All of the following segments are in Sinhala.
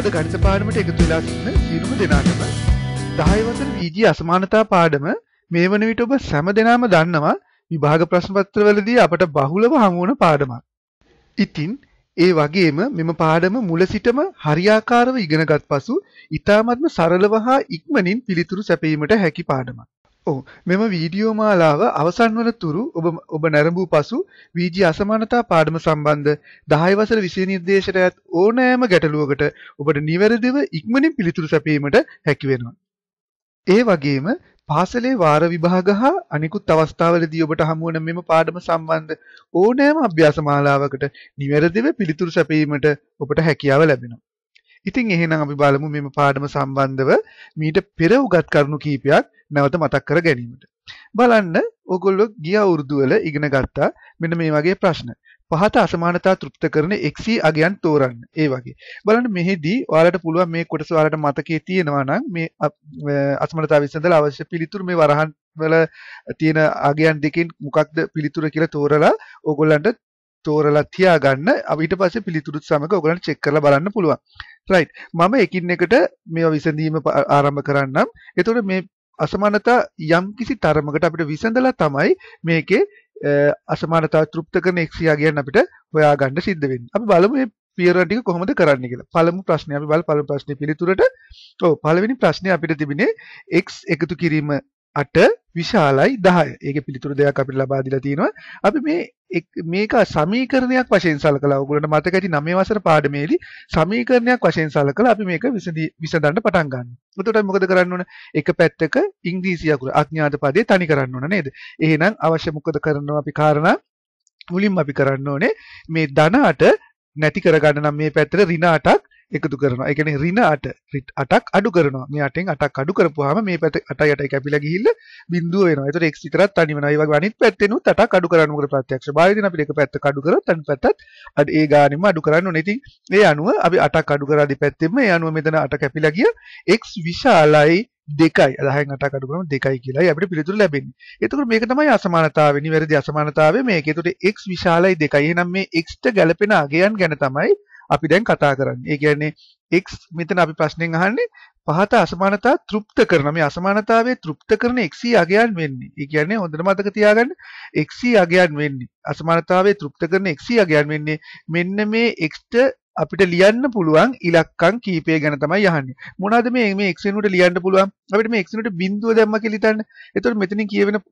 අද ගණිත පාඩමට එකතු වෙලා සිටින සියලුම දෙනාටම 10 වසර වීජී අසමානතා පාඩම මේ වන විට ඔබ සෑම දෙනාම දන්නවා විභාග ප්‍රශ්නපත්‍රවලදී අපට බහුලව හමුවන පාඩමක්. ඉතින් ඒ වගේම මෙම පාඩම මුල සිටම හරියාකාරව ඉගෙනගත් පසු ඊ타මත්ම සරලව හා ඉක්මනින් පිළිතුරු සැපයීමට හැකි පාඩමක්. ඔව් මෙම වීඩියෝ මාලාව අවසන් වන තුරු ඔබ ඔබ නැරඹූ පසු වීජී අසමානතා පාඩම සම්බන්ධ 10 වසර 20 නිර්දේශයට අයත් ඕනෑම ගැටලුවකට ඔබට නිවැරදිව ඉක්මනින් පිළිතුරු සැපයීමට හැකි වෙනවා. ඒ වගේම පාසලේ වාර විභාග හා අනිකුත් අවස්ථාවලදී ඔබට හමු වන මෙම පාඩම සම්බන්ධ ඕනෑම අභ්‍යාස මාලාවකට නිවැරදිව පිළිතුරු සැපයීමට ඔබට හැකියාව ලැබෙනවා. ඉතින් එහෙනම් අපි බලමු මෙම පාඩම සම්බන්ධව මීට පෙර උගත් කරුණු කීපයක් නැවත මතක් කර ගැනීමට. බලන්න ඔගොල්ලෝ ගිය අවුරුදු වල ඉගෙන ගත්තා මෙන්න මේ වගේ ප්‍රශ්න. පහත අසමානතා තෘප්ත කරන XC අගයන් තෝරන්න. ඒ වගේ. බලන්න මෙහිදී ඔයාලට පුළුවන් මේ කොටස ඔයාලට මතකයේ තියෙනවා නම් මේ අසමානතාව විසඳලා අවශ්‍ය පිළිතුරු මේ වරහන් වල තියෙන අගයන් දෙකෙන් මොකක්ද පිළිතුර කියලා තෝරලා ඕගොල්ලන්ට තෝරලා තියාගන්න ඊට පස්සේ පිළිතුරුත් සමග ඔයගලන්ට චෙක් කරලා බලන්න පුළුවන්. රයිට්. මම එකින් එකට මේවා විසඳීම ආරම්භ කරන්නම්. එතකොට මේ අසමානතා යම්කිසි තරමකට අපිට විසඳලා තමයි මේකේ අසමානතා තෘප්ත කරන එක්සියා කියන්න අපිට හොයාගන්න සිද්ධ වෙන්නේ. අපි බලමු මේ පියරණ ටික කොහොමද කරන්නේ කියලා. පළමු ප්‍රශ්නේ අපි බලමු පළමු ප්‍රශ්නේ පිළිතුරට. ඔව් පළවෙනි ප්‍රශ්නේ අපිට තිබුණේ x එකතු කිරීම අට විශාලයි දහය ඒක පිළිතුරු දෙයක් අපිට ලබා දීලා තියෙනවා අපි මේ මේක සමීකරණයක් වශයෙන් සලකලා ඔයගොල්ලන්ට මතක ඇති 9 වසර පාඩමේදී සමීකරණයක් වශයෙන් සලකලා අපි මේක විසඳන්න පටන් ගන්නවා. එතකොට මොකද කරන්න ඕන? එක පැත්තක ඉංග්‍රීසි අකුර අඥාත පදේ තනි කරන්න ඕන නේද? එහෙනම් අවශ්‍ය මොකද කරනවා අපි කාරණා මුලින්ම අපි කරන්න ඕනේ මේ ධන නැති කරගන්න නම් මේ පැත්තට ඍණ 8ක් එකතු කරනවා. ඒ කියන්නේ ඍණ 8 8ක් අඩු කරනවා. මේ 8ෙන් 8ක් අඩු කරපුවාම මේ පැත්ත 8යි 8යි කැපිලා ගිහිල්ලා බිඳුව වෙනවා. ඒතකොට x විතරක් තනි වෙනවා. ඒ වගේ අනිත් පැත්තෙනුත් 8ක් අඩු කරන්න මොකද ප්‍රත්‍යක්ෂ භාවිතින් අපිට එක පැත්තක් අඩු කරොත් අනිත් පැත්තත් අඩ ඒ ගානෙම අඩු කරන්න ඕනේ. ඉතින් ඒ අනුව අපි 8ක් අඩු කරා දෙපැත්තෙම ඒ අනුව මෙතන 8 කැපිලා ගිය x විශාලයි දෙකයි අදහෙන් අටක් අඩු කරම දෙකයි කියලායි අපිට පිළිතුර වෙන්නේ. එතකොට මේක තමයි අසමානතාවෙනි වැරදි අසමානතාවය මේක. එතකොට x විශාලයි දෙකයි. එහෙනම් මේ x ට ගැළපෙන අගයන් ගැන තමයි අපි දැන් කතා කරන්නේ. ඒ කියන්නේ x මෙතන අපි ප්‍රශ්නෙන් අහන්නේ පහත අසමානතා තෘප්ත කරන මේ අසමානතාවයේ තෘප්ත කරන x අගයන් වෙන්නේ. ඒ කියන්නේ හොඳට මතක තියාගන්න x අගයන් වෙන්නේ අසමානතාවයේ තෘප්ත කරන x අගයන් වෙන්නේ මෙන්න මේ x අපිට ලියන්න පුළුවන් ඉලක්කම් කීපය ගැන තමයි අහන්නේ. මොනවාද මේ මේ x වෙනුවට ලියන්න පුළුවන්? අපිට මේ x වෙනුවට බිඳුව දැම්ම කියලා හිතන්න. එතකොට මෙතනින් කියවෙන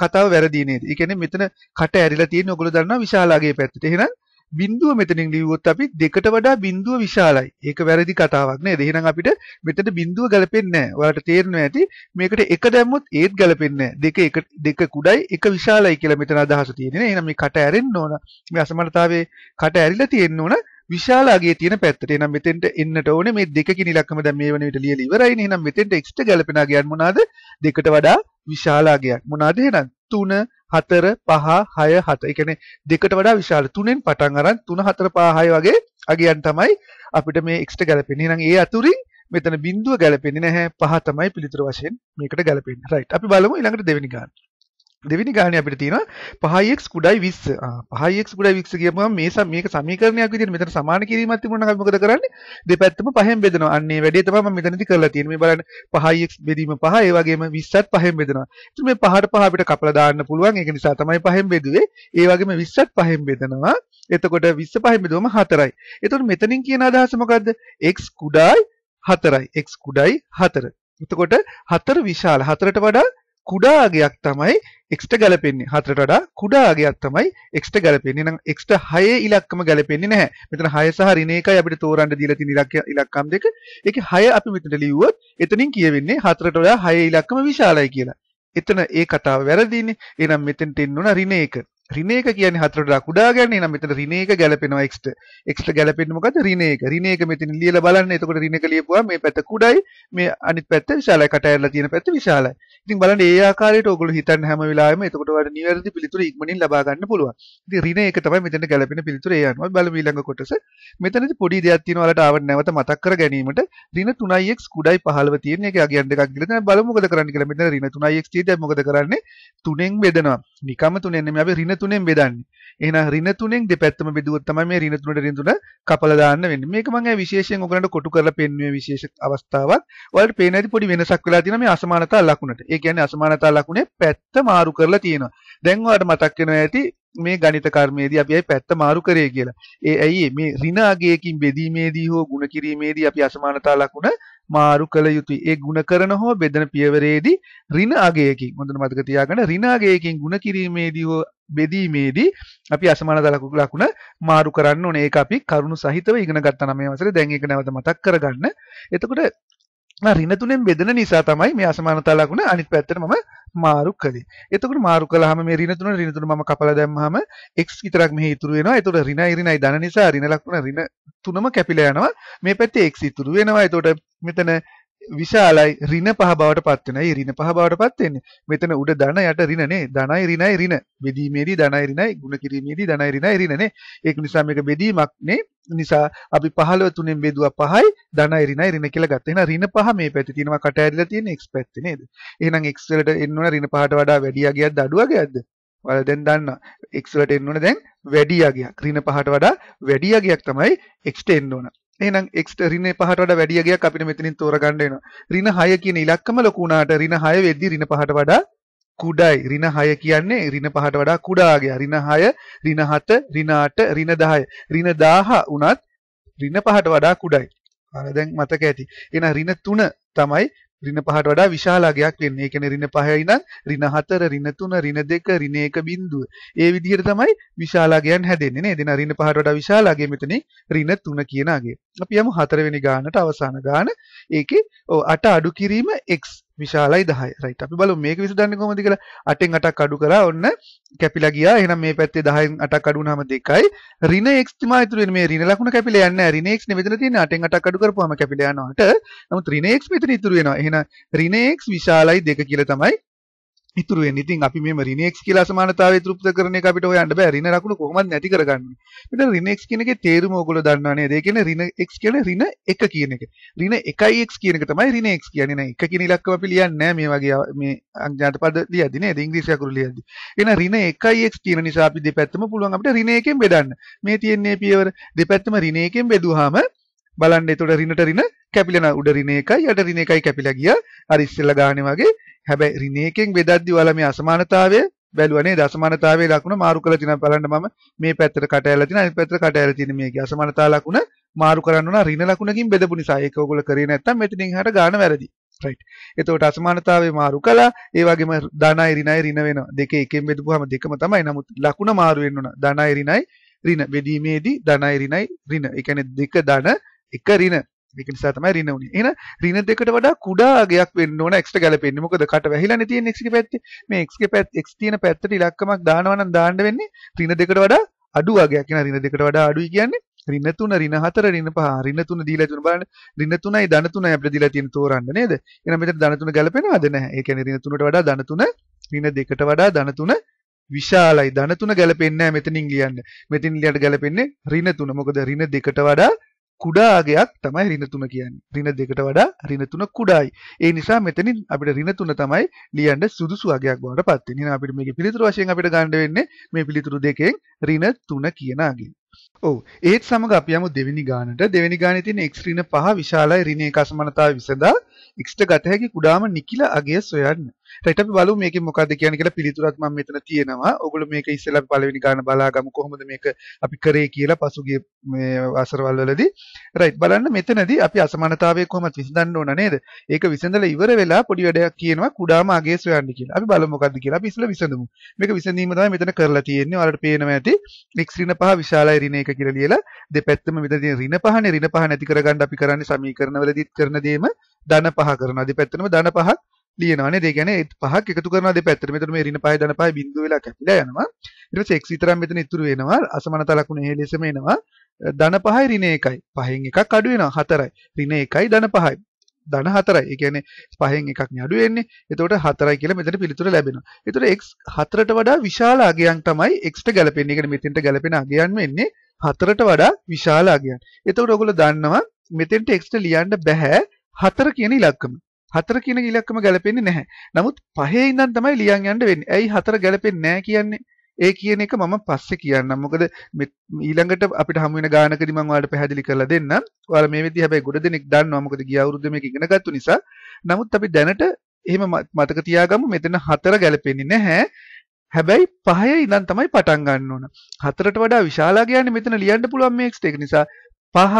කතාව වැරදි නේද? ඒ කියන්නේ මෙතන කට ඇරිලා තියෙන ඔයගොල්ලෝ දන්නවා විශාලාගේ පැත්තට. එහෙනම් බිඳුව මෙතනින් ලිව්වොත් අපි දෙකට වඩා බිඳුව විශාලයි. ඒක වැරදි කතාවක් නේද? එහෙනම් අපිට මෙතන බිඳුව ගැලපෙන්නේ නැහැ. ඔයාලට තේරෙනවා ඇති. මේකට එක දැම්මොත් ඒත් ගැලපෙන්නේ නැහැ. දෙක එක දෙක කුඩයි එක විශාලයි කියලා මෙතන අදහස තියෙන්නේ නේ. එහෙනම් මේ කට ඇරෙන්න ඕන. මේ අසමනතාවයේ කට ඇරිලා තියෙන්න ඕන. විශාල අගයේ තියෙන පැත්තට. එහෙනම් මෙතෙන්ට එන්නට ඕනේ මේ දෙකකින් ඉලක්කම දැන් මේ වෙන විට ලියලා ඉවරයිනේ. එහෙනම් මෙතෙන්ට එක්ස්ට්‍රා ගැලපෙන අගයන් මොනවාද? දෙකට වඩා විශාලාගයක් මොනාද එහෙනම් 3 4 5 6 7 ඒ කියන්නේ දෙකට වඩා විශාල තුනෙන් පටන් අරන් 3 4 5 6 වගේ අගයන් තමයි අපිට මේ x ට ගැලපෙන්නේ එහෙනම් ඒ අතුරින් මෙතන බිඳුව ගැලපෙන්නේ නැහැ පහ තමයි පිළිතුර වශයෙන් මේකට ගැලපෙන්නේ රයිට් අපි බලමු ඊළඟට දෙවෙනි ගාන දෙවිනි ගාන අපිට තියෙන පහයික් කුඩයි විස්ස පහයික් කුඩයි වික්ස කියම මේස මේක සමීකරණයක් විදිහට මෙතන සමාන කිරීමක් තිබුණා නම් මොකද කරන්නේ දෙපැත්තම පහෙන් බෙදනවා අන්නේ වැඩේ තමයි මම මෙතනදී කරලා තියෙන්නේ මේ බලන්න පහයික් බෙදීම පහ ඒ වගේම 20ත් පහෙන් බෙදනවා ඉතින් මේ පහට පහ අපිට කපලා දාන්න පුළුවන් ඒක නිසා තමයි පහෙන් බෙදුවේ ඒ වගේම 20ත් පහෙන් බෙදනවා එතකොට 20 පහෙන් බෙදුවම 4යි එතකොට මෙතනින් කියන අදහස මොකද්ද x කුඩයි 4යි x කුඩයි 4 එතකොට 4 විශාල 4ට වඩා කුඩාගයක් තමයි එක්ට ගලපෙන්නේ හතරට වඩා කුඩාගයක් තමයි එක්ට ගලපෙන්නේ නම් එක්ට හය ඉලක්කම ගලපෙන්නේ නැහැ මෙතන හය සහ ඍණ එකයි අපිට තෝරන්න දීලා තියෙන ඉලක්ක ඉලක්කම් දෙක ඒකේ හය අපි මෙතන ලියුවොත් එතනින් කියවෙන්නේ හතරට වඩා හය ඉලක්කම විශාලයි කියලා එතන ඒ කතාව වැරදිනේ එහෙනම් මෙතෙන්ට එන්න ඕන ඍණ එක ඍණ එක කියන්නේ හතරට වඩා කුඩා ගන්න එහෙනම් මෙතන ඍණ එක ගලපෙනවා එක්ට එක්ට ගලපෙන්නේ මොකද්ද ඍණ එක ඍණ එක මෙතන ලියලා බලන්න එතකොට ඍණ එක ලියපුවා මේ පැත්ත කුඩයි මේ අනිත් පැත්ත විශාලයි කට ඇරලා තියෙන පැත්ත විශාලයි ඉතින් බලන්න ඒ ආකාරයට ඔයගොල්ලෝ හිතන්න හැම වෙලාවෙම එතකොට ඔයාලට නිවැරදි පිළිතුර ඉක්මනින් ලබා ගන්න පුළුවන්. ඉතින් ඍණ එක තමයි මෙතන ගැලපෙන පිළිතුර ඒ අනුව බලමු ඊළඟ කොටස. මෙතනදී පොඩි දෙයක් තියෙනවා ඔයාලට ආවට නැවත මතක් කර ගැනීමට ඍණ 3x කුඩයි 15 තියෙන එක අගයන් දෙකක් කියලා. දැන් බලමු මොකද කරන්න කියලා. මෙතන ඍණ 3x තියෙද්දී මොකද කරන්නේ? 3න් බෙදනවා. නිකම්ම 3න් නෙමෙයි අපි ඍණ 3න් බෙදන්නේ. එහෙනම් ඍණ 3න් දෙපැත්තම බෙදුවොත් තමයි මේ ඍණ 3ට ඍණ 3 කපලා දාන්න වෙන්නේ. මේක මම විශේෂයෙන් ඔයගලන්ට කොටු කරලා පෙන්වුවේ විශේෂ අවස්ථාවක්. ඔයාලට පේන ඇති පොඩි වෙනසක් වෙලා තියෙනවා මේ අසමානතා ලකුණට. ඒ කියන්නේ අසමානතා ලකුණේ පැත්ත මාරු කරලා තියෙනවා. දැන් ඔයාලට මතක් වෙනවා ඇති මේ ගණිත කර්මයේදී අපි අයි පැත්ත මාරු කරේ කියලා. ඒ ඇයි මේ ඍණ අගයකින් බෙදීමේදී හෝ ಗುಣ කිරීමේදී අපි අසමානතා ලකුණ මාරු කළ යුතුයි. ඒ ಗುಣ කරන හෝ බෙදන පියවරේදී ඍණ අගයකින් හොඳට මතක තියාගන්න ඍණ අගයකින් ಗುಣ කිරීමේදී හෝ බෙදීමේදී අපි අසමානතා ලකුණ මාරු කරන්න ඕනේ. ඒක අපි කරුණු සහිතව ඉගෙන ගත්තා නම් මේ වසරේ දැන් ඒක නැවත මතක් කරගන්න. එතකොට ඍණ තුනෙන් බෙදෙන නිසා තමයි මේ අසමානතා ලකුණ අනිත් පැත්තට මම මාරු කළේ. එතකොට මාරු කළාම මේ ඍණ තුන ඍණ තුන මම කපලා දැම්මහම x විතරක් මෙහි ඉතුරු වෙනවා. එතකොට ඍණයි ඍණයි ධන නිසා ඍණ ලකුණ ඍණ තුනම කැපිලා යනවා. මේ පැත්තේ x ඉතුරු වෙනවා. එතකොට මෙතන විශාලයි ඍණ පහ බවට පත් වෙනයි ඍණ පහ බවට පත් වෙන්නේ. මෙතන උඩ ධන යට ඍණ නේ. ධනයි ඍණයි ඍණ. බෙදීමේදී ධනයි ඍණයි ගුණ කිරීමේදී ධනයි ඍණයි ඍණ නේ. ඒක නිසා මේක බෙදීමක් නේ. නිසා අපි 15 තුනෙන් බෙදුවා 5යි ධනයි ඍණයි ඍණ කියලා ගත්තා. එහෙනම් ඍණ පහ මේ පැත්තේ තියෙනවා කට ඇරිලා තියෙන x පැත්තේ නේද? එහෙනම් x වලට එන්න ඕන ඍණ පහට වඩා වැඩි යගයක්ද අඩු යගයක්ද? ඔයාලා දැන් දන්නා x වලට එන්න ඕන දැන් වැඩි යගයක්. ඍණ පහට වඩා වැඩි යගයක් තමයි x ට එන්න ඕන. එහෙනම් x ඍණ 5ට වඩා වැඩි යගයක් අපිට මෙතනින් තෝරගන්න වෙනවා. ඍණ 6 කියන ඉලක්කම ලොකු වුණාට ඍණ 6 වෙද්දී ඍණ 5ට වඩා කුඩායි. ඍණ 6 කියන්නේ ඍණ 5ට වඩා කුඩා ආගය. ඍණ 6, ඍණ 7, ඍණ 8, ඍණ 10. ඍණ 1000 උනත් ඍණ 5ට වඩා කුඩායි. අර දැන් මතක ඇති. එහෙනම් ඍණ 3 තමයි ඍණ පහට වඩා විශාල අගයක් වෙන්නේ. ඒ කියන්නේ ඍණ පහයි නම් ඍණ 4, ඍණ 3, ඍණ 2, ඍණ 1 බිඳුව. ඒ විදිහට තමයි විශාල අගයන් හැදෙන්නේ නේද? එහෙනම් ඍණ පහට වඩා විශාල අගය මෙතන ඍණ 3 කියන අගය. අපි යමු හතරවෙනි ගානට අවසාන ගාන. ඒකේ ඔව් 8 අඩු කිරීම x විශාලයි 10යි රයිට් අපි බලමු මේක විසඳන්නේ කොහොමද කියලා 8න් 8ක් අඩු කරා ඔන්න කැපිලා ගියා එහෙනම් මේ පැත්තේ 10න් 8ක් අඩු වුනහම 2යි ඍණ x තමයි ඉතුරු වෙන්නේ මේ ඍණ ලකුණ කැපිලා යන්නේ නැහැ ඍණ x නේ මෙතන තියෙන්නේ 8න් 8ක් අඩු කරපුවාම කැපිලා යනවා 8 නමුත් ඍණ x මෙතන ඉතුරු වෙනවා එහෙනම් ඍණ x විශාලයි 2 කියලා තමයි ඉතුරු වෙන්නේ. ඉතින් අපි මේ රිනෙක්ස් කියලා සමානතාවයේ තෘප්ත කරන එක අපිට හොයන්න බෑ. රින ලකුණු කොහොමද නැති කරගන්නේ? මෙතන රිනෙක්ස් කියන එකේ තේරුම ඔයගොල්ලෝ දන්නා නේද? ඒ කියන්නේ රිනෙක්ස් කියන්නේ රින 1 කියන එක. රින 1x කියන එක තමයි රිනෙක්ස් කියන්නේ නෑ. 1 කියන ඉලක්කම අපි ලියන්නේ නෑ මේ වගේ මේ අඥාත පද ලියද්දි නේද? ඉංග්‍රීසි අකුරු ලියද්දි. එහෙනම් රින 1x කියන නිසා අපි දෙපැත්තම පුළුවන් අපිට රින එකෙන් බෙදන්න. මේ තියෙන්නේ පියවර දෙපැත්තම රින එකෙන් බෙදුවාම බලන්න එතකොට රිනට රින කැපිලා යනවා. උඩ රින එකයි යට රින එකයි කැපිලා ගියා. අර ඉස්සෙල්ලා ගානේ වගේ හැබැයි ඍණ එකෙන් බෙදද්දි ඔයාලා මේ අසමානතාවය බැලුවා නේද? අසමානතාවයේ ලකුණ මාරු කරලා තියෙනවා. බලන්න මම මේ පැත්තට කට ඇරලා තියෙනවා. අනිත් පැත්තට කට ඇරලා තියෙන මේකේ අසමානතාව ලකුණ මාරු කරන්න ඕන ඍණ ලකුණකින් බෙදපු නිසා. ඒක ඔයගොල්ලෝ කරේ නැත්නම් මෙතනින් එහාට ගාන වැරදි. right. එතකොට අසමානතාවය මාරු කළා. ඒ වගේම ධනයි ඍණයි ඍණ වෙනවා. දෙකේ එකෙන් බෙදපුවාම දෙකම තමයි. නමුත් ලකුණ මාරු වෙන්න ඕන. ධනයි ඍණයි ඍණ බෙදීමේදී ධනයි ඍණයි ඍණ. ඒ කියන්නේ දෙක ධන එක ඍණ. එකනිසා තමයි රින උනේ. එහෙනම් රින දෙකට වඩා කුඩා ගයක් වෙන්න ඕන x ට ගැලපෙන්නේ. මොකද කට වැහිලානේ තියෙන්නේ x ගේ පැත්තේ. මේ x ගේ පැත්ත x තියෙන පැත්තට ඉලක්කමක් දානවා නම් දාන්න වෙන්නේ රින දෙකට වඩා අඩු වගයක්. එහෙනම් රින දෙකට වඩා අඩුයි කියන්නේ රින 3 රින 4 රින 5 රින 3 දීලා තියෙන බලන්න රින 3යි ධන 3යි අපිට දීලා තියෙන තෝරන්න නේද එහෙනම් මෙතන ධන 3 ගැලපෙනවද නැහැ ඒ කියන්නේ රින 3ට වඩා ධන 3 රින 2කට වඩා ධන 3 විශාලයි ධන 3 ගැලපෙන්නේ නැහැ මෙතනින් ලියන්න මෙතනින් ලියන්න ගැලපෙන්නේ රින 3 මොකද රින 2කට වඩා කුඩා අගයක් තමයි ඍණ තුන කියන්නේ. ඍණ දෙකට වඩා ඍණ තුන කුඩායි. ඒ නිසා මෙතනින් අපිට ඍණ තුන තමයි ලියන්න සුදුසු අගයක් බවට පත් වෙන්නේ. එහෙනම් අපිට මේකේ පිළිතුරු වශයෙන් අපිට ගන්න වෙන්නේ මේ පිළිතුරු දෙකෙන් ඍණ තුන කියන අගය. ඔව් ඒත් සමග අපි යමු දෙවෙනි ගානට දෙවෙනි ගානේ තියෙන x ඍණ 5 විශාලයි ඍණ 1 අසමානතාවය විසඳා x ට ගත හැකි කුඩාම නිකිල අගය සොයන්න. රයිට් අපි බලමු මේකේ මොකද්ද කියන්නේ කියලා පිළිතුරක් මම මෙතන තියෙනවා. ඔගොල්ලෝ මේක ඉස්සෙල්ලා අපි පළවෙනි ගාන බලාගමු කොහොමද මේක අපි කරේ කියලා පසුගිය මේ වසරවල් වලදී. රයිට් බලන්න මෙතනදී අපි අසමානතාවය කොහොමද විසඳන්න ඕන නේද? ඒක විසඳලා ඉවර වෙලා පොඩි වැඩයක් කියනවා කුඩාම අගය සොයන්න කියලා. අපි බලමු මොකද්ද කියලා අපි ඉස්සෙල්ලා විසඳමු. මේක විසඳීම තමයි මෙතන කරලා තියෙන්නේ. ඔයාලට පේනවා ඇති x ඍණ 5 විශාලයි රින එක කියලා ලියලා දෙපැත්තම මෙතන තියෙන රින පහනේ රින පහ නැති කරගන්න අපි කරන්නේ සමීකරණවලදීත් කරන දේම ධන පහ කරනවා දෙපැත්තම ධන පහක් ලියනවා නේද ඒ කියන්නේ පහක් එකතු කරනවා දෙපැත්තට මෙතන මේ ඍණ පහයි ධන පහයි බිඳුව වෙලා කැපිලා යනවා ඊට පස්සේ x විතරක් මෙතන ඉතුරු වෙනවා අසමානතා ලකුණ එහෙ ලෙසම එනවා ධන පහයි ඍණ එකයි පහෙන් එකක් අඩු වෙනවා හතරයි ඍණ එකයි ධන පහයි ධන 4යි. ඒ කියන්නේ පහෙන් එකක් නේ අඩු වෙන්නේ. එතකොට 4යි කියලා මෙතන පිළිතුර ලැබෙනවා. එතකොට x 4ට වඩා විශාල අගයන් තමයි x ට ගැලපෙන්නේ. ඒ කියන්නේ මෙතෙන්ට ගැලපෙන අගයන් වෙන්නේ 4ට වඩා විශාල අගයන්. එතකොට ඔයගොල්ලෝ දන්නවා මෙතෙන්ට x ට ලියන්න බෑ 4 කියන ඉලක්කම. 4 කියන ඉලක්කම ගැලපෙන්නේ නැහැ. නමුත් පහේ ඉඳන් තමයි ලියන් යන්න වෙන්නේ. ඇයි 4 ගැලපෙන්නේ නැහැ කියන්නේ? ඒ කියන එක මම පස්සේ කියන්නම්. මොකද ඊළඟට අපිට හමු වෙන ගානකදී මම ඔයාලට පැහැදිලි කරලා දෙන්නම්. ඔයාලා මේ විදිහ හැබැයි ගොඩ දෙනෙක් දන්නවා. මොකද ගිය අවුරුද්දේ මේක ඉගෙන ගත්තු නිසා. නමුත් අපි දැනට එහෙම මතක තියාගමු මෙතන හතර ගැලපෙන්නේ නැහැ. හැබැයි පහය ඉඳන් තමයි පටන් ගන්න ඕන. හතරට වඩා විශාලා කියන්නේ මෙතන ලියන්න පුළුවන් මේක්ස් එක නිසා පහ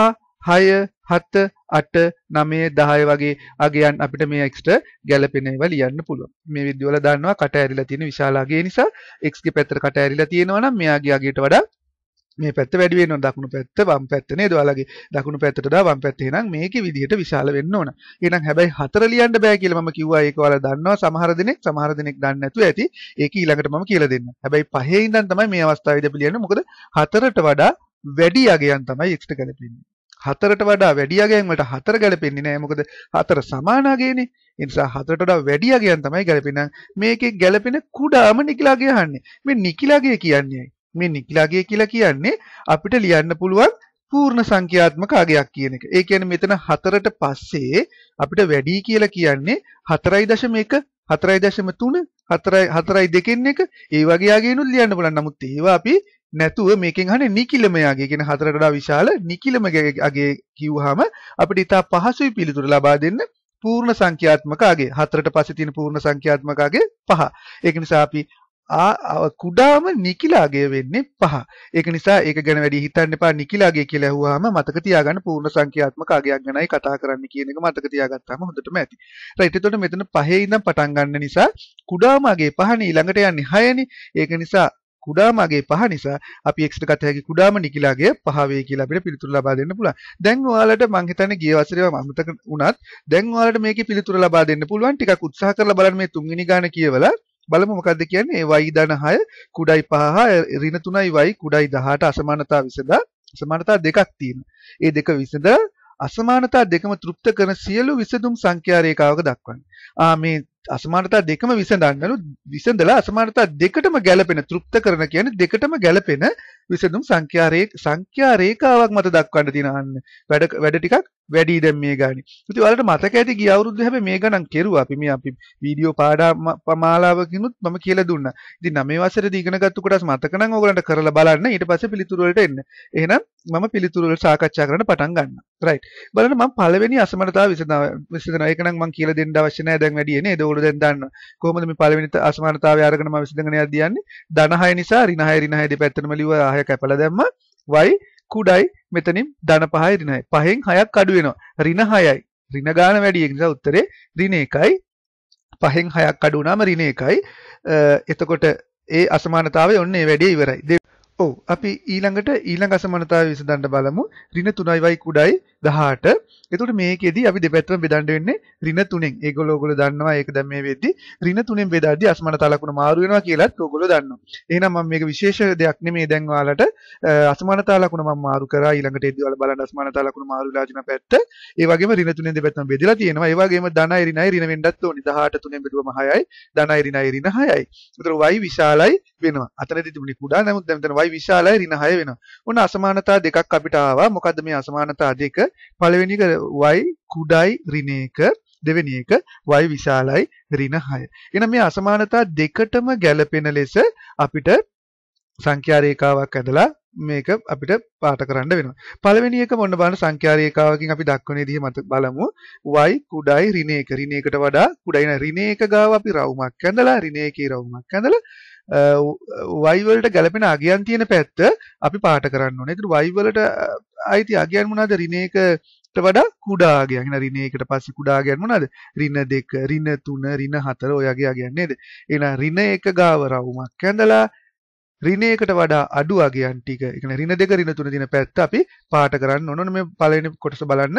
හය හත්ත අට නමේ දහය වගේ අගයන් අපිට මේ එක්ස්ට ගැලපෙනව ලියන්න පුළුවන් මේ විද්‍යවල දන්නවා කට ඇරිලා තියෙන විශාලාගේ නිසා එක්ස්ගේ පැත්තට කට ඇරිලා තියෙනවා නම් මෙයාගේ අගයට වඩා මේ පැත්ත වැඩි වෙනවා දකුණු පැත්ත වම් පැත්ත නේද ඔයාලගේ දකුණු පැත්තට දා වම් පැත්ත එහෙනම් මේකේ විදිහට විශාල වෙන්න ඕන. එහෙනම් හැබැයි හතර ලියන්න බෑ කියලා මම කිව්වා ඒක ඔයාලා දන්නවා සමහර දිනෙක සමහර දිනෙක දන්නේ නැතුව ඇති. ඒක ඊළඟට මම කියලා දෙන්නම්. හැබැයි පහේ ඉඳන් තමයි මේ අවස්ථාවේදී අපි ලියන්නේ. මොකද හතරට වඩා වැඩි අගයන් තමයි එක්ස්ට ගැලපෙන්නේ. හතරට වඩා වැඩි අගයන් වලට හතර ගැලපෙන්නේ නැහැ. මොකද හතර සමාන අගයනේ. ඒ නිසා හතරට වඩා වැඩි අගයන් තමයි ගැලපෙන්නේ. මේකේ ගැලපෙන කුඩාම නිකිල අගය අහන්නේ. මේ නිකිල අගය කියන්නේ මේ නිකිල අගය කියලා කියන්නේ අපිට ලියන්න පුළුවන් පූර්ණ සංඛ්‍යාත්මක අගයක් කියන එක. ඒ කියන්නේ මෙතන 4ට පස්සේ අපිට වැඩි කියලා කියන්නේ 4.1 4.3 4 4.2 එක ඒ වගේ අගයනුත් ලියන්න පුළුවන්. නමුත් ඒවා අපි නැතුව මේකෙන් අහන්නේ නිකිලමයාගේ කියන හතරට වඩා විශාල නිකිලමගේ කිව්වහම අපිට ඉතා පහසුයි පිළිතුර ලබා දෙන්න පූර්ණ සංඛ්‍යාත්මක අගේ හතරට පස්සේ තියෙන පූර්ණ සංඛ්‍යාත්මක අගේ පහ. ඒක නිසා අපි කුඩාම නිකිලාගේ වෙන්නේ පහ. ඒක නිසා ඒක ගැන වැඩි හිතන්න එපා නිකිලාගේ කියලා ඇහුවාම මතක තියාගන්න පූර්ණ සංඛ්‍යාත්මක අගයක් ගැනයි කතා කරන්න කියන එක මතක තියාගත්තාම හොඳටම ඇති. රයිට් එතකොට මෙතන පහේ ඉඳන් පටන් ගන්න නිසා කුඩාම අගේ පහනේ ඊළඟට යන්නේ හයනේ. ඒක නිසා කුඩා මාගේ පහ නිසා අපි x ට ගත හැකි කුඩාම නිකිලාගේ පහ වේ කියලා අපිට පිළිතුර ලබා දෙන්න පුළුවන්. දැන් ඔයාලට මං හිතන්නේ ගිය වසරේ මම අමතක වුණත් දැන් ඔයාලට මේකේ පිළිතුර ලබා දෙන්න පුළුවන්. ටිකක් උත්සාහ කරලා බලන්න මේ තුන්වෙනි ගාන කියවලා බලමු මොකක්ද කියන්නේ ඒ y ධන 6 කුඩයි 5 ඍණ 3යි y කුඩයි 18 අසමානතා විසඳා අසමානතා දෙකක් තියෙනවා. ඒ දෙක විසඳ අසමානතා දෙකම තෘප්ත කරන සියලු විසඳුම් සංඛ්‍යා රේඛාවක දක්වන්නේ. ආ මේ අසමානතා දෙකම විසඳන්නලු විසඳලා අසමානතා දෙකටම ගැළපෙන තෘප්ත කරන කියන්නේ දෙකටම ගැළපෙන විසඳුම් සංඛ්‍යා සංඛ්‍යා රේඛාවක් මත දක්වන්න තියෙනවන්න වැඩ වැඩ ටිකක් වැඩි දැන් මේ ගානේ. ඉතින් ඔයාලට මතක ඇති ගිය අවුරුද්දේ හැබැයි මේ ගණන් කෙරුවා අපි මේ අපි වීඩියෝ පාඩම් මාලාවකිනුත් මම කියලා දුන්නා. ඉතින් 9 වසරේදී ඉගෙන ගත්ත කොටස් මතක නම් ඕගලන්ට කරලා බලන්න ඊට පස්සේ පිළිතුරු වලට එන්න. එහෙනම් මම පිළිතුරු වල සාකච්ඡා කරන්න පටන් ගන්නවා. රයිට්. බලන්න මම පළවෙනි අසමනතාව විසඳනවා. විසඳනවා. ඒක නම් මම කියලා දෙන්න අවශ්‍ය නැහැ දැන් වැඩි එනේ. ඒක ඔයගොල්ලෝ දැන් දන්නවා. කොහොමද මේ පළවෙනි අසමානතාවය අරගෙන මම විසඳගෙන යද්දී යන්නේ? ධන 6 නිසා ඍණ 6 ඍණ 6 දෙපැත්තටම ලිව්වා 6 කැපලා දැම්මා. y කුඩයි මෙතනින් ධන 5යි ඍණ 6. පහෙන් 6ක් අඩු වෙනවා. ඍණ 6යි. ඍණ ගාන වැඩි ඒ නිසා උත්තරේ ඍණ 1යි. පහෙන් 6ක් අඩු වුණාම ඍණ 1යි. එතකොට ඒ අසමානතාවය ඔන්න ඒ වැඩේ ඉවරයි. ඔව් අපි ඊළඟට ඊළඟ අසමානතාවය විසඳන්න බලමු. ඍණ 3යි y කුඩයි 18 එතකොට මේකෙදි අපි දෙපැත්තම බෙදන්න වෙන්නේ ඍණ 3න්. ඒගොල්ලෝ ඔයගොල්ලෝ දන්නවා ඒක දැන් මේ වෙද්දි ඍණ 3න් බෙදාදී අස්මන තලකුණ මාරු වෙනවා කියලාත් ඔයගොල්ලෝ දන්නවා. එහෙනම් මම මේක විශේෂ දෙයක් නෙමෙයි දැන් ඔයාලට අස්මන තලකුණ මම මාරු කරා ඊළඟට එද්දි ඔයාලා බලන්න අස්මන තලකුණ මාරු වෙලා තියෙන පැත්ත. ඒ වගේම ඍණ 3න් දෙපැත්තම බෙදලා තියෙනවා. ඒ වගේම ධනයි ඍණයි ඍණ වෙන්නත් ඕනි. 18 3න් බෙදුවම 6යි. ධනයි ඍණයි ඍණ 6යි. ඒතර y විශාලයි වෙනවා. අතනදී තිබුණේ කුඩා. නමුත් දැන් මෙතන y විශාලයි ඍණ 6 වෙනවා. ඔන්න අසමානතා දෙකක් අපිට ආවා. මොකද්ද මේ අසමානතා දෙක? පළවෙනි එක y කුඩයි ඍණ 1 දෙවෙනි එක y විශාලයි ඍණ 6. එහෙනම් මේ අසමානතා දෙකටම ගැළපෙන ලෙස අපිට සංඛ්‍යා රේඛාවක් ඇඳලා මේක අපිට පාට කරන්න වෙනවා. පළවෙනි එක මොන බලන්න සංඛ්‍යා රේඛාවකින් අපි දක්වන විදිහ මත බලමු. y කුඩයි ඍණ 1. ඍණ 1ට වඩා කුඩයි ඍණ 1 ගාව අපි රවුමක් ඇඳලා ඍණ 1 රවුමක් ඇඳලා y වලට ගැළපෙන අගයන් තියෙන පැත්ත අපි පාට කරන්න ඕනේ. ඒතර y වලට අයිති අගයන් මොනවාද? ඍණ 1ට වඩා කුඩා අගයන්. එහෙනම් ඍණ 1ට පස්සේ කුඩා අගයන් මොනවාද? ඍණ 2, ඍණ 3, ঋණ 4 ඔය අගය අගයන් නේද? එහෙනම් ඍණ 1 ගාව රවුමක් ඇඳලා ඍණයකට වඩා අඩු අගයන් ටික ඒ කියන්නේ ඍණ දෙක ඍණ තුන දින පැත්ත අපි පාට කරන්න ඕන. මේ පළවෙනි කොටස බලන්න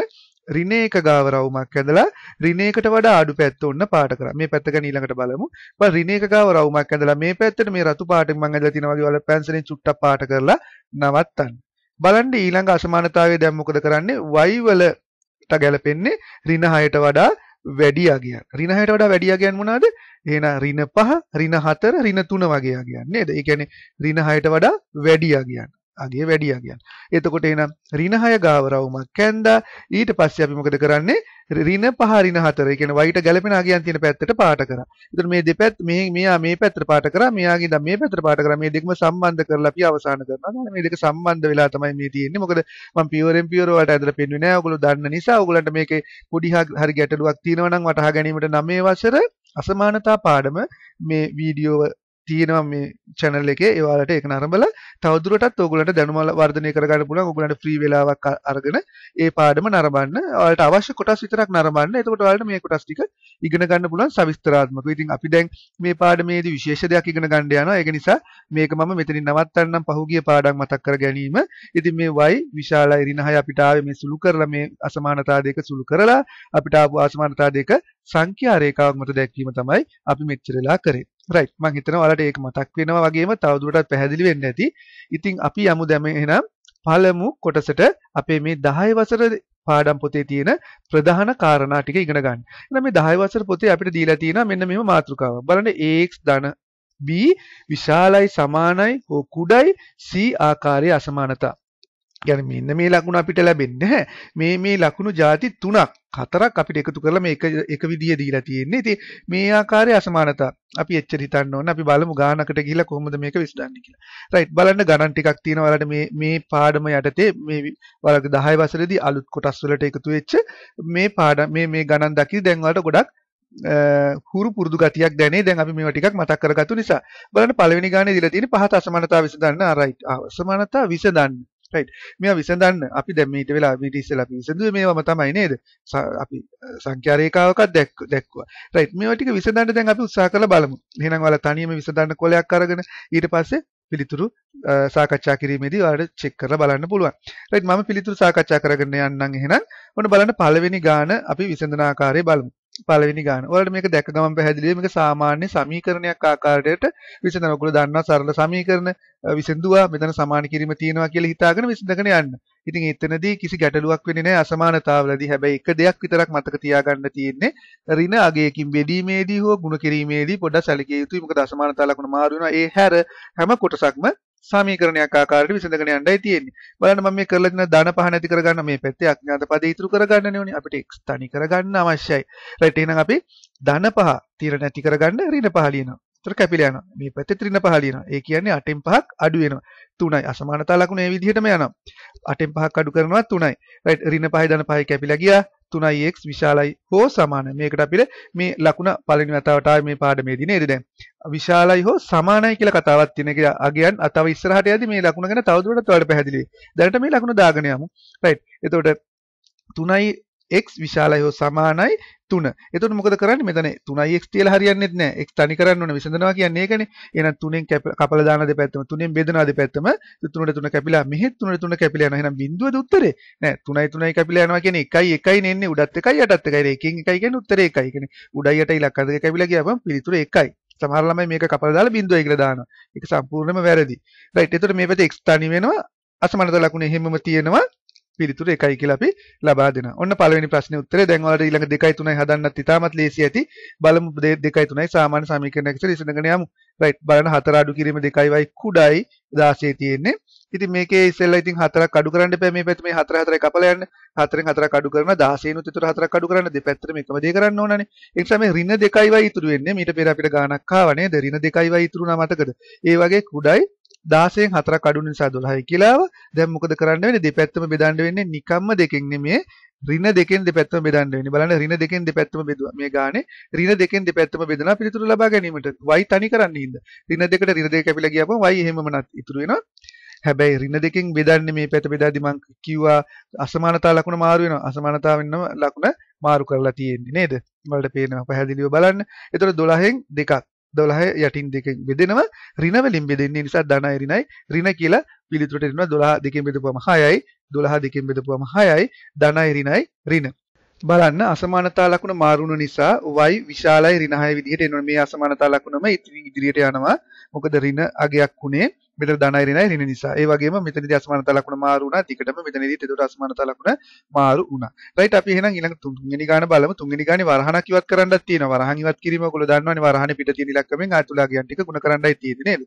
ඍණයක ගාව රවුමක් ඇඳලා ඍණයකට වඩා අඩු පැත්ත ඔන්න පාට කරා. මේ පැත්ත ගැන ඊළඟට බලමු. බල ඍණයක ගාව රවුමක් ඇඳලා මේ පැත්තට මේ රතු පාටින් මම ඇඳලා තියෙන වගේ වල පැන්සලෙන් චුට්ටක් පාට කරලා නවත්තන්න. බලන්න ඊළඟ අසමානතාවය දැන් මොකද කරන්නේ? y වලට ගැලපෙන්නේ ඍණ 6ට වඩා වැඩි අගයන්. ඍණ 6ට වඩා වැඩි අගයන් මොනවාද? එහෙනම් ඍණ 5, ඍණ 4, ঋণ 3 වගේ අගයන් නේද? ඒ කියන්නේ ඍණ 6ට වඩා වැඩි අගයන්. අගේ වැඩියා කියන්නේ. එතකොට එහෙනම් ඍණ 6 ගාව රවුමක් කැන්දා ඊට පස්සේ අපි මොකද කරන්නේ? ඍණ 5 ඍණ 4. ඒ කියන්නේ වයිට ගැලපෙන අගයන් තියෙන පැත්තට පාට කරා. එතකොට මේ දෙපැත්ත මේ මෙයා මේ පැත්තට පාට කරා, මෙයාගේ ඉඳන් මේ පැත්තට පාට කරා. මේ දෙකම සම්බන්ධ කරලා අපි අවසන් කරනවා. අනේ මේ දෙක සම්බන්ධ වෙලා තමයි මේ තියෙන්නේ. මොකද මම පියවරෙන් පියවර වලට ඇදලා පෙන්වන්නේ නැහැ. ඔයගොල්ලෝ දන්න නිසා ඔයගොල්ලන්ට මේකේ පොඩි හරි ගැටලුවක් තියෙනවා නම් වටහා ගැනීමට 9 වසර අසමානතා පාඩම මේ වීඩියෝව තියෙනවා මේ channel එකේ ඒවාලට ඒක නරඹලා තවදුරටත් ඕගොල්ලන්ට දැනුම වර්ධනය කරගන්න පුළුවන් ඕගොල්ලන්ට free වෙලාවක් අරගෙන ඒ පාඩම නරඹන්න ඔයාලට අවශ්‍ය කොටස් විතරක් නරඹන්න එතකොට ඔයාලට මේ කොටස් ටික ඉගෙන ගන්න පුළුවන් සවිස්තරාත්මකව. ඉතින් අපි දැන් මේ පාඩමේදී විශේෂ දෙයක් ඉගෙන ගන්න යනවා. ඒක නිසා මේක මම මෙතනින් නවත්තන්නම් පහුගිය පාඩම් මතක් කර ගැනීම. ඉතින් මේ y විශාලයි ඍණයි අපිට ආවේ මේ සුළු කරලා මේ අසමානතා දෙක සුළු කරලා අපිට ආපු අසමානතා දෙක සංඛ්‍යා රේඛාවක් මත දැක්වීම තමයි අපි මෙච්චරලා කරේ. රයිට් මං හිතනවා ඔයාලට ඒක මතක් වෙනවා වගේම තවදුරටත් පැහැදිලි වෙන්න ඇති. ඉතින් අපි යමු දැම එහෙනම් පළමු කොටසට අපේ මේ 10 වසර පාඩම් පොතේ තියෙන ප්‍රධාන කාරණා ටික ඉගෙන ගන්න. එහෙනම් මේ 10 වසර පොතේ අපිට දීලා තියෙනවා මෙන්න මෙහෙම මාතෘකාව. බලන්න AX ධන B විශාලයි සමානයි හෝ කුඩයි C ආකාරයේ අසමානතා. ගැන මෙන්න මේ ලකුණ අපිට ලැබෙන්නේ මේ මේ ලකුණු ಜಾති තුනක් හතරක් අපිට එකතු කරලා මේ එක එක විදිය දීලා තියෙන්නේ. ඉතින් මේ ආකාරයේ අසමානතා අපි එච්චර හිතන්න ඕනේ. අපි බලමු ගානකට ගිහිල්ලා කොහොමද මේක විසඳන්නේ කියලා. රයිට් බලන්න ගණන් ටිකක් තියෙනවා වලට මේ මේ පාඩම යටතේ මේ වලක 10 වසරේදී අලුත් කොටස් වලට එකතු වෙච්ච මේ පාඩම මේ මේ ගණන් දකින දැන් වලට ගොඩක් හුරු පුරුදු ගතියක් දැනේ දැන් අපි මේවා ටිකක් මතක් කරගත්තු නිසා බලන්න පළවෙනි ගානේ දීලා තියෙන පහත අසමානතාව විසඳන්න ආ රයිට් අසමානතාව විසඳන්න right මේවා විසඳන්න අපි දැන් මේිට වෙලා මීට ඉස්සෙල්ලා අපි විසඳුවේ මේවම තමයි නේද අපි සංඛ්‍යා රේඛාවක දැක්ක දැක්කුවා right මේවා ටික විසඳන්න දැන් අපි උත්සාහ කරලා බලමු එහෙනම් ඔයාලා තනියම විසඳන්න කොලයක් අරගෙන ඊට පස්සේ පිළිතුරු සාකච්ඡා කිරීමේදී ඔයාලට චෙක් කරලා බලන්න පුළුවන් right මම පිළිතුරු සාකච්ඡා කරගෙන යන්නම් එහෙනම් ඔන්න බලන්න පළවෙනි ගාන අපි විසඳන ආකාරය බලමු පළවෙනි ගාන. ඔයාලට මේක දැක ගමන් පැහැදිලිද? මේක සාමාන්‍ය සමීකරණයක් ආකාරයට විසඳන. ඔයගොල්ලෝ දන්නවා සරල සමීකරණ විසඳුවා මෙතන සමාන කිරීම තියෙනවා කියලා හිතාගෙන විසඳගෙන යන්න. ඉතින් එතනදී කිසි ගැටලුවක් වෙන්නේ නැහැ අසමානතාවලදී. හැබැයි එක දෙයක් විතරක් මතක තියාගන්න තියෙන්නේ ඍණ අගයකින් බෙදීමේදී හෝ ගුණ කිරීමේදී පොඩ්ඩක් සැලකිය යුතුයි. මොකද අසමානතාව ලකුණු මාරු වෙනවා. ඒ හැර හැම කොටසක්ම සමීකරණයක් ආකාරයට විසඳගෙන යන්නයි තියෙන්නේ. බලන්න මම මේ කරලා තියෙන ධන පහ නැති කරගන්න මේ පැත්තේ අඥාත පද ඉතුරු කරගන්න ඕනේ. අපිට x තනි කරගන්න අවශ්‍යයි. right එහෙනම් අපි ධන පහ තිර නැති කරගන්න ඍණ පහ ලියනවා. ඒතර කැපිලා යනවා. මේ පැත්තේ ඍණ පහ ලියනවා. ඒ කියන්නේ 8න් 5ක් අඩු වෙනවා. 3යි අසමානතා ලකුණු මේ විදිහටම යනවා. 8න් 5ක් අඩු කරනවා 3යි. right ඍණ 5යි ධන 5යි කැපිලා ගියා. තුනයික් විශාලයි හෝ සමාන මේකට අපිට මේ ලකුණ පලින් වතාවට මේ පාඩමේ දින එරිද විශාලයි හෝ සමානයි කියලා කතාවක් තියෙන එක අගයන් අතව ඉස්සරහට යදී මේ ලකුණ ගැන තවදුරටත් ඔයාලට පැහැදිලි දැනට මේ ලකුණ දාගෙන යමු රයිට් එතකොට තුනයි x විශාලයි හෝ සමානයි තුන එතුට මොකද කරන්න මෙතන තුනයි එක් තියල හරියන්නෙත් නෑ එක් තනි කරන්න ඕන විසඳනවා කියන්නේ ඒකන එන තුනෙන් කපල දාන දෙපැත්තම තුනෙන් බෙදනා දෙපැත්තම තුනට තුන කැපිලා මෙහෙත් තුනට තුන කැපිලා යනවා එහෙනම් බිඳුවද උත්තරේ නෑ තුනයි තුනයි කැපිලා යනවා කියන්නේ එකයි එකයි නෙන්නේ උඩත් එකයි යටත් එකයි එකෙන් එකයි කියන්නේ උත්තරේ එකයි කියන්නේ උඩයි යටයි ඉලක්ක දෙක කැපිලා ගියාම පිළිතුර එකයි සමහර ළමයි මේක කපලා දාලා බිඳුවයි කියලා දානවා ඒක සම්පූර්ණයෙන්ම වැරදි රයිට් එතකොට මේ පැත්තේ x තනි වෙනවා අසමානතා ලකුණ එහෙමම තියෙනවා පිළිතුර එකයි කියලා අපි ලබා දෙනවා. ඔන්න පළවෙනි ප්‍රශ්නේ උත්තරේ දැන් ඔයාලට ඊළඟ 2යි 3යි හදන්නත් ඉතාමත් ලේසි ඇති. බලමු 2යි 3යි සාමාන්‍ය සමීකරණයක් ඉස්සර ඉස්සනගෙන යමු. රයිට් බලන්න 4 අඩු කිරීම 2යි කුඩයි 16 තියෙන්නේ. ඉතින් මේකේ ඉස්සෙල්ලා ඉතින් 4ක් අඩු කරන්න එපා. මේ පැත්ත මේ 4 4 කපලා යන්න. 4න් 4ක් අඩු කරනවා 16 උත් ඉතුරු 4ක් අඩු කරන්න දෙපැත්තටම එකම දේ කරන්න ඕනනේ. ඒ නිසා මේ ඍණ 2යි y ඉතුරු වෙන්නේ. මීට පෙර අපිට ගාණක් ආවා නේද? ඍණ 2යි y ඉතුරු නා මතකද? ඒ වගේ කුඩයි 16න් 4ක් අඩු නිසා 12යි කියලාව. දැන් මොකද කරන්න වෙන්නේ? දෙපැත්තම බෙදන්න වෙන්නේ නිකම්ම දෙකෙන් නෙමෙයි ඍණ දෙකෙන් දෙපැත්තම බෙදන්න වෙන්නේ. බලන්න ඍණ දෙකෙන් දෙපැත්තම බෙදුවා. මේ ගානේ ඍණ දෙකෙන් දෙපැත්තම බෙදලා පිළිතුරු ලබා ගැනීමට y තනි කරන්න ඉඳ. ඍණ දෙකට ඍණ දෙක කැපිලා ගියාම y එහෙමම නැත් ඉතුරු වෙනවා. හැබැයි ඍණ දෙකෙන් බෙදන්නේ මේ පැත්ත බෙදාදි මං කිව්වා අසමානතා ලකුණ මාරු වෙනවා. අසමානතාවෙන් නම් ලකුණ මාරු කරලා තියෙන්නේ නේද? වලට පේනවා පැහැදිලිව බලන්න. ඒතර 12න් දෙකක් දොළහය යටින් දෙක බෙදෙනවා රිනවලින් බෙදෙන්නේ නිසා ධනය රිනයි රින කියලා පිළිතුරට එනවා 12 දෙකෙන් බෙදපුවම 6යි 12 දෙකෙන් බෙදපුවම 6යි ධනය රිනයි රින බලන්න අසමානතා ලකුණ මාරුණු නිසා y විශාලයි ඍණ 6 විදිහට එනවා මේ අසමානතා ලකුණම ඉදිරියට යනවා මොකද ඍණ අගයක් උනේ මෙතන ධනයිරි නැහැ ඍණ නිසා. ඒ වගේම මෙතනදී අසමානතා ලකුණ මාරු වුණා. ටිකටම මෙතනදී එතකොට අසමානතා ලකුණ මාරු වුණා. රයිට් අපි එහෙනම් ඊළඟ තුන්වෙනි ගාන බලමු. තුන්වෙනි ගානේ වරහණක් ඉවත් කරන්නත් තියෙනවා. වරහන් ඉවත් කිරීම ඔයගොල්ලෝ දන්නවනේ වරහනේ පිට තියෙන ඉලක්කමෙන් ආයතුලා ගියන් ටික ගුණ කරන්නයි තියෙන්නේ නේද?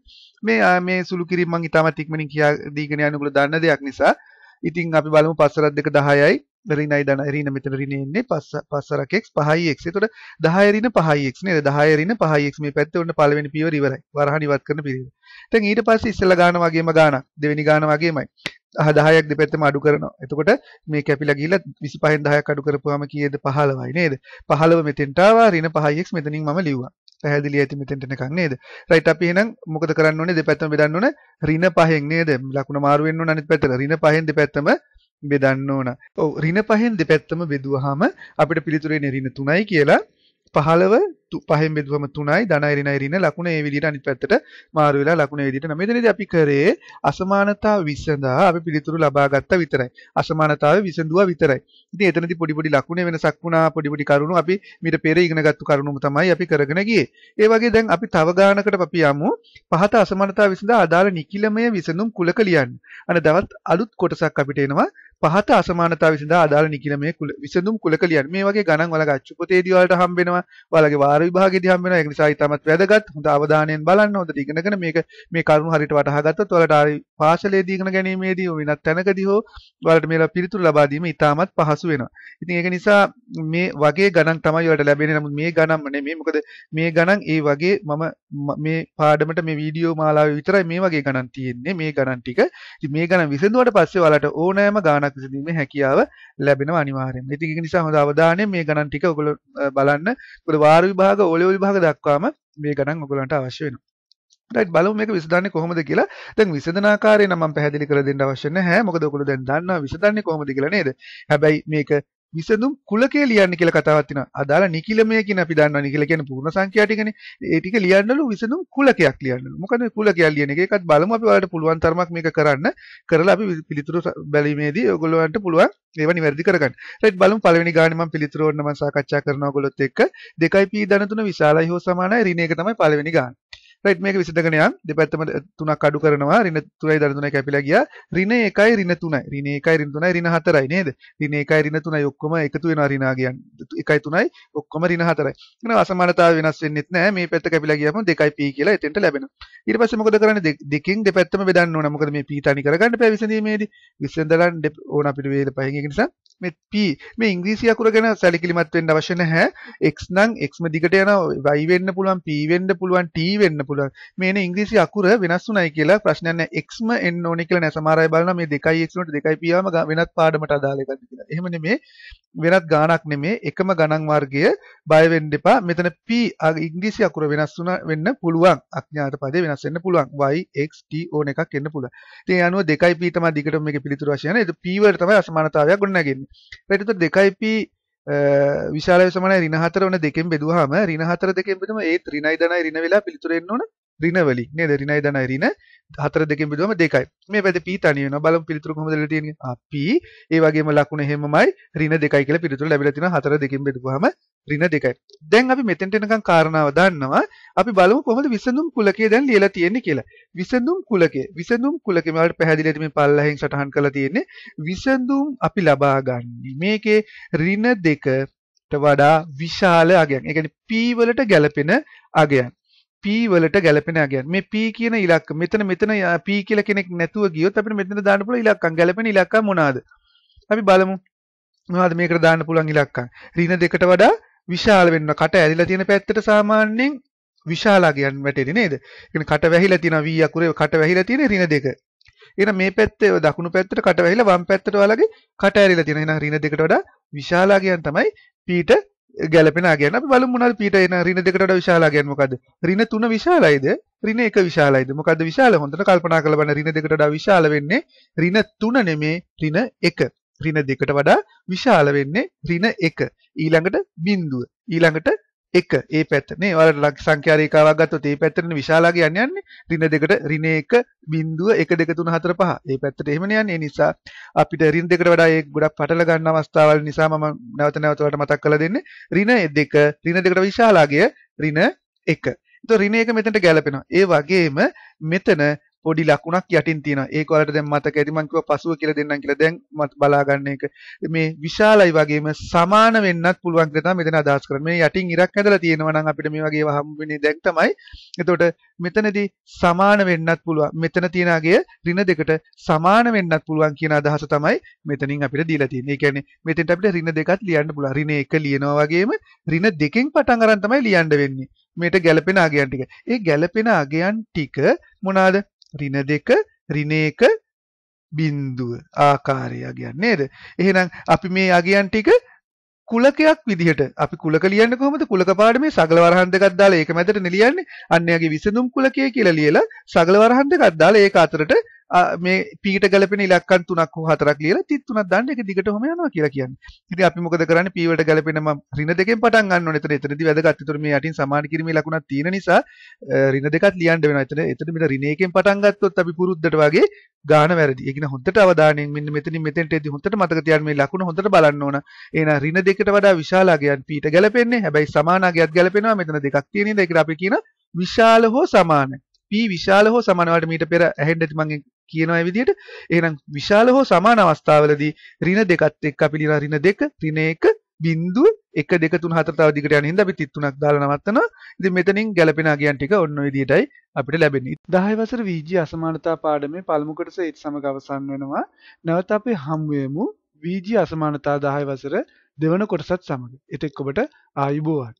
මේ මේ සුළු කිරීම මම ඊටමත් ඉක්මනින් කියා දීගෙන යන ඔයගොල්ලෝ දන්න දෙයක් නිසා ඉතින් අපි බලමු පස්සරත් දෙක 10යි ඍණයි ධන ඍණ මෙතන ඍණ එන්නේ පස්ස පස්සරක් x 5යි x. එතකොට 10 ඍණ 5යි x නේද? 10 ඍණ 5යි x මේ පැත්තේ ඔන්න පළවෙනි පියවර ඉවරයි. වරහණ ඉවත් කරන පිළිවිද. දැන් ඊට පස්සේ ඉස්සෙල්ලා ගාන වගේම ගානක්. දෙවෙනි ගාන වගේමයි. 10ක් දෙපැත්තම අඩු කරනවා. එතකොට මේ කැපිලා ගිහිල්ලා 25න් 10ක් අඩු කරපුවාම කීයද 15යි නේද? 15 මෙතෙන්ට ආවා ඍණ 5x මෙතනින් මම ලිව්වා. පැහැදිලි ඇති මෙතෙන්ට එනකන් නේද? රයිට් අපි එහෙනම් මොකද කරන්න ඕනේ දෙපැත්තම බෙදන්න ඕනේ ඍණ 5න් නේද? ලකුණ මාරු වෙන්න ඕන අනිත් පැත්තට. ඍණ 5න් දෙපැත්තම බෙදන්න ඕන. ඔව් ඍණ පහෙන් දෙපැත්තම බෙදුවාම අපිට පිළිතුරේ ඍණ 3යි කියලා 15 පහෙන් බෙදුවම 3යි ධන ඍණ ඍණ ලකුණ ඒ විදිහට අනිත් පැත්තට මාරු වෙලා ලකුණ ඒ විදිහට නම. මෙතනදී අපි කරේ අසමානතා විසඳා අපි පිළිතුරු ලබා ගත්තා විතරයි. අසමානතාවේ විසඳුවා විතරයි. ඉතින් එතනදී පොඩි පොඩි ලකුණේ වෙනසක් වුණා පොඩි පොඩි කරුණු අපි මීට පෙර ඉගෙනගත්තු කරුණුම තමයි අපි කරගෙන ගියේ. ඒ වගේ දැන් අපි තව ගානකට අපි යමු. පහත අසමානතා විසඳා අදාළ නිකිලමය විසඳුම් කුලක ලියන්න. අනේ තවත් අලුත් කොටසක් අපිට එනවා. පහත අසමානතා විසඳා අදාළ නිකිලමය විසඳුම් කුලක ලියන්න. මේ වගේ ගණන් වලගේ අච්චුපතේදී වලට හම්බ වෙනවා. වලගේ ආහාර විභාගයේදී හම්බ වෙනවා. ඒක නිසා ඊටමත් වැදගත්. හොඳ අවධානයෙන් බලන්න. හොඳට ඉගෙනගෙන මේක මේ කරුණු හරියට වටහා ගත්තොත් ඔයාලට ආයි පාසලේදී ඉගෙන ගැනීමේදී වෙනත් තැනකදී හෝ ඔයාලට මේලා පිළිතුරු ලබා දීම ඊටමත් පහසු වෙනවා. ඉතින් ඒක නිසා මේ වගේ ගණන් තමයි ඔයාලට ලැබෙන්නේ. නමුත් මේ ගණන්ම නෙමෙයි. මොකද මේ ගණන් ඒ වගේ මම මේ පාඩමට මේ වීඩියෝ මාලාවේ විතරයි මේ වගේ ගණන් තියෙන්නේ. මේ ගණන් ටික. ඉතින් මේ ගණන් විසඳුවාට පස්සේ ඔයාලට ඕනෑම ගාණක් විසඳීමේ හැකියාව ලැබෙනවා අනිවාර්යයෙන්ම. ඉතින් ඒක නිසා හොඳ අවධානයෙන් මේ ගණන් ටික ඔයගොල්ලෝ බලන්න. ඔයගොල්ලෝ වාර විභාග විභාග ඔලෝ විභාග දක්වාම මේ ගණන් ඔගලන්ට අවශ්‍ය වෙනවා රයිට් බලමු මේක විසඳන්නේ කොහොමද කියලා. දැන් විසඳන ආකාරය නම් මම පැහැදිලි කරලා දෙන්න අවශ්‍ය නැහැ. මොකද ඔයගොල්ලෝ දැන් දන්නවා විසඳන්නේ කොහොමද කියලා නේද? හැබැයි මේක විසඳුම් කුලකේ ලියන්න කියලා කතාවක් තියෙනවා. අදාළ නිකිලමය කියන අපි දන්නවා නිකිල කියන්නේ පූර්ණ සංඛ්‍යා ටිකනේ. ඒ ටික ලියන්නලු විසඳුම් කුලකයක් ලියන්නලු. මොකද මේ කුලකයක් ලියන එක එකත් බලමු අපි ඔයාලට පුළුවන් තරමක් මේක කරන්න. කරලා අපි පිළිතුරු බැලීමේදී ඔයගොල්ලන්ට පුළුවන් ඒවා නිවැරදි කරගන්න. රයිට් බලමු පළවෙනි ගානේ මම පිළිතුරු ඕන්න මම සාකච්ඡා කරනවා ඔයගොල්ලොත් එක්ක. 2p ධන 3 විශාලයි හෝ සමානයි ඍණ එක තමයි පළවෙනි ගාන. රයිට් මේක විසඳගෙන යන් දෙපැත්තම තුනක් අඩු කරනවා ඍණ 3යි දර 3යි කැපිලා ගියා ඍණ 1යි ඍණ 3යි ඍණ 1යි ඍණ 3යි ඍණ 4යි නේද ඍණ 1යි ඍණ 3යි ඔක්කොම එකතු වෙනවා ඍණාගයන් 1යි 3යි ඔක්කොම ඍණ 4යි එන අසමානතාවය වෙනස් වෙන්නෙත් නැහැ මේ පැත්ත කැපිලා ගියාම 2යි p කියලා එතෙන්ට ලැබෙනවා ඊට පස්සේ මොකද කරන්නේ දෙකෙන් දෙපැත්තම බෙදන්න ඕන මොකද මේ p තනි කරගන්න බෑ විසඳීමේදී විසඳලන් ඕන අපිට වේද පහෙන් ඒක නිසා මේ p මේ ඉංග්‍රීසි අකුර ගැන සැලකිලිමත් වෙන්න අවශ්‍ය නැහැ x නම් x ම දිගට යනවා y වෙන්න පුළුවන් p වෙන්න පුළුවන් t වෙන්න පුළුවන් මේන ඉංග්‍රීසි අකුර වෙනස් වුණයි කියලා ප්‍රශ්නයක් නැහැ x ම එන්න ඕනේ කියලා නෑ සමහර අය බලනවා මේ 2x වලට 2 පියාම වෙනත් පාඩමට අදාළ එකක්ද කියලා. එහෙම නෙමේ වෙනත් ගාණක් නෙමේ එකම ගණන් වර්ගය බය වෙන්න එපා. මෙතන p ඉංග්‍රීසි අකුර වෙනස් වුණා වෙන්න පුළුවන්. අඥාත පදේ වෙනස් වෙන්න පුළුවන්. y x t ඕන එකක් එන්න පුළුවන්. ඉතින් ඒ අනුව 2p තමයි දිගටම මේකේ පිළිතුරු වශයෙන්. ඒක p වලට තමයි අසමානතාවයක් ගොඩනගන්නේ. ඊට පස්සේ 2p විශාලය සමානයි ඍණ 4 වන දෙකෙන් බෙදුවාම ඍණ 4 දෙකෙන් බෙදුම ඒත් ඍණයි ධනයි ඍණ වෙලා පිළිතුරු එන්න ඕන ඍණවලින් නේද ඍණයි ධනයි ඍණ හතර දෙකෙන් බෙදුවම දෙකයි මේ පැත්තේ p තනි වෙනවා බලමු පිළිතුරු කොහොමද ලැබෙලා තියෙන්නේ ආ p ඒ වගේම ලකුණ එහෙමමයි ඍණ දෙකයි කියලා පිළිතුරු ලැබිලා තියෙනවා හතර දෙකෙන් බෙදුවාම ඍණ දෙකයි දැන් අපි මෙතෙන්ට එනකන් කාරණාව දන්නවා අපි බලමු කොහොමද විසඳුම් කුලකයේ දැන් ලියලා තියෙන්නේ කියලා විසඳුම් කුලකයේ විසඳුම් කුලකයේ මම පැහැදිලිව මේ පල්ලහෙන් සටහන් කරලා තියෙන්නේ විසඳුම් අපි ලබා ගන්නේ මේකේ ඍණ දෙකට වඩා විශාල අගයන් ඒ කියන්නේ p වලට ගැළපෙන අගයන් p වලට ගැලපෙන අගයන් මේ p කියන ඉලක්ක මෙතන මෙතන p කියලා කෙනෙක් නැතුව ගියොත් අපිට මෙතන දාන්න පුළුවන් ඉලක්කම් ගැලපෙන ඉලක්කම් මොනවාද අපි බලමු මොනවද මේකට දාන්න පුළුවන් ඉලක්කම් ඍණ දෙකට වඩා විශාල වෙන්න කට ඇරිලා තියෙන පැත්තට සාමාන්‍යයෙන් විශාල අගයන් වැටෙන්නේ නේද? ඒ කට වැහිලා තියෙන v අකුරේ කට වැහිලා තියෙන ඍණ දෙක. එහෙනම් මේ පැත්තේ දකුණු පැත්තට කට වැහිලා වම් පැත්තට වලගේ කට ඇරිලා තියෙන. එහෙනම් ඍණ දෙකට වඩා විශාල අගයන් තමයි p ට ගැලපෙන ගැන බල මුණල් පිට එන රින දෙකට විශාලා ගැන මොකද රින තුන විශාලයිද රින එක විශාලයිද මොකද විශාල හොඳට කල්පනා කළ බන රින දෙකට විශාල වෙන්නේ රින තුන නෙමේ රින එක රින දෙකට වඩා විශාල වෙන්නේ රින එක ඊළඟට බින්දුව ඊළඟට එක ඒ පැත්තනේ ඔයාලා ලක් සංඛ්‍යා රේඛාවක් ගත්තොත් ඒ පැත්තටනේ විශාලාගේ යන්නේ යන්නේ ඍණ දෙකට ඍණ 1 බිඳුව 1 2 3 4 5 ඒ පැත්තට එහෙමනේ යන්නේ ඒ නිසා අපිට ඍණ දෙකට වඩා ඒක ගොඩක් පටල ගන්න අවස්ථාවල් නිසා මම නැවත නැවත ඔයාලට මතක් කරලා දෙන්නේ ඍණ 2 ඍණ දෙකට විශාලාගේ ඍණ 1 එතකොට ඍණ 1 මෙතනට ගැලපෙනවා ඒ වගේම මෙතන පොඩි ලකුණක් යටින් තියෙනවා. ඒක ඔයාලට දැන් මතක ඇති මං කිව්වා පසුව කියලා දෙන්නම් කියලා. දැන් මත් බලාගන්න එක මේ විශාලයි වගේම සමාන වෙන්නත් පුළුවන් කියලා තමයි මෙතන අදහස් කරන්නේ. මේ යටින් ඉරක් ඇදලා තියෙනවා නම් අපිට මේ වගේ වහම් වෙන්නේ දැක් තමයි. එතකොට මෙතනදී සමාන වෙන්නත් පුළුවන්. මෙතන තියෙන අගය ඍණ දෙකට සමාන වෙන්නත් පුළුවන් කියන අදහස තමයි මෙතනින් අපිට දීලා තියෙන්නේ. ඒ කියන්නේ මෙතෙන්ට අපිට ඍණ දෙකක් ලියන්න පුළුවන්. ඍණ 1 ලියනවා වගේම ඍණ දෙකෙන් පටන් අරන් තමයි ලියන්න වෙන්නේ. මේට ගැලපෙන අගයන් ටික. ඒ ගැලපෙන අගයන් ටික මොනවාද? රින දෙක රින එක බින්දුව ආකාරය අගයන් නේද එහෙනම් අපි මේ අගයන් ටික කුලකයක් විදිහට අපි කුලක ලියන්න කොහොමද කුලක පාඩමේ සගල වරහන් දෙකක් දාලා ඒක මැදට ලියන්නේ අන්න යාගේ විසඳුම් කුලකය කියලා ලියලා සගල වරහන් දෙකක් දාලා ඒක අතරට මේ පීට ගලපෙන ඉලක්කන් තුනක් හෝ හතරක් ලියලා 33ක් දාන්න ඒක දිගට හොම යනවා කියලා කියන්නේ. ඉතින් අපි මොකද කරන්නේ පී වලට ගැලපෙන මම ඍණ දෙකෙන් පටන් ගන්න ඕනේ. එතන එතනදී වැදගත්. ඒතර මේ යටින් සමාන කිරීමේ ලකුණක් තියෙන නිසා ඍණ දෙකක් ලියන්න වෙනවා. එතන එතන මෙතන ඍණ එකෙන් පටන් ගත්තොත් අපි පුරුද්දට වගේ ගාන වැරදි. ඒ කියන්නේ හොඳට අවධානයෙන් මෙන්න මෙතනින් මෙතෙන්ට එද්දී හොඳට මතක තියාගන්න මේ ලකුණ හොඳට බලන්න ඕන. එහෙනම් ඍණ දෙකට වඩා විශාල අගයන් පීට ගැලපෙන්නේ. හැබැයි සමාන අගයක් ගැලපෙනවා. මෙතන දෙකක් තියෙන නිසා ඒකට අපි කියන විශාල හෝ සමාන. P විශාල හෝ සමාන වලට මීට පෙර ඇහෙන්න ඇති මම කියනවා විදිහට එහෙනම් විශාල හෝ සමාන අවස්ථාවලදී ඍණ දෙකත් එක්ක අපි ලියන ඍණ දෙක ඍණ එක බින්දුව 1 2 3 4 තව දිගට යන හින්දා අපි 33ක් දාලා නවත්තනවා. ඉතින් මෙතනින් ගැලපෙන අගයන් ටික ඔන්න ඔය විදිහටයි අපිට ලැබෙන්නේ. 10 වසර වීජී අසමානතා පාඩමේ පළමු කොටස ඒත් සමග අවසන් වෙනවා. නැවත අපි හමු වෙමු වීජී අසමානතා 10 වසර දෙවන කොටසත් සමග. ඒත් එක්ක ඔබට ආයුබෝවන්.